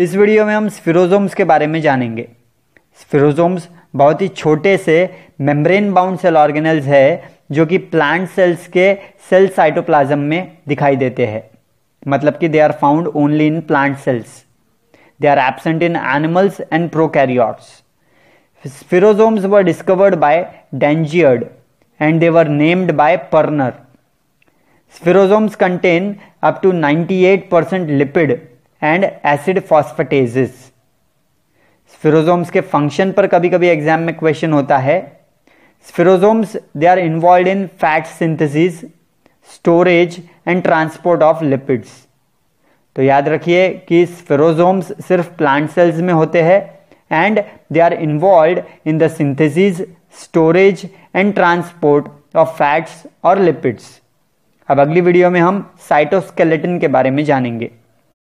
इस वीडियो में हम स्फिरोजोम्स के बारे में जानेंगे स्फिरोजोम्स बहुत ही छोटे से मेम्ब्रेन बाउंड सेल ऑर्गेनल्स है जो कि प्लांट सेल्स के सेल साइटोप्लाज्म में दिखाई देते हैं मतलब कि they are found only in plant cells they are absent in animals and prokaryotes Spherosomes were discovered by Dangiard and named by named by contain up to up eight 98% lipid and acid phosphatases spherosomes के function पर कभी कभी exam में question होता है spherosomes they are involve in fat synthesis storage and transport of lipids तो याद रखिए कि स्फिरोजोम्स सिर्फ प्लांट सेल्स में होते हैं and they are involve in the synthesis storage and transport of fats और लिपिड्स अब अगली वीडियो में हम साइटोस्केलेटन के बारे में जानेंगे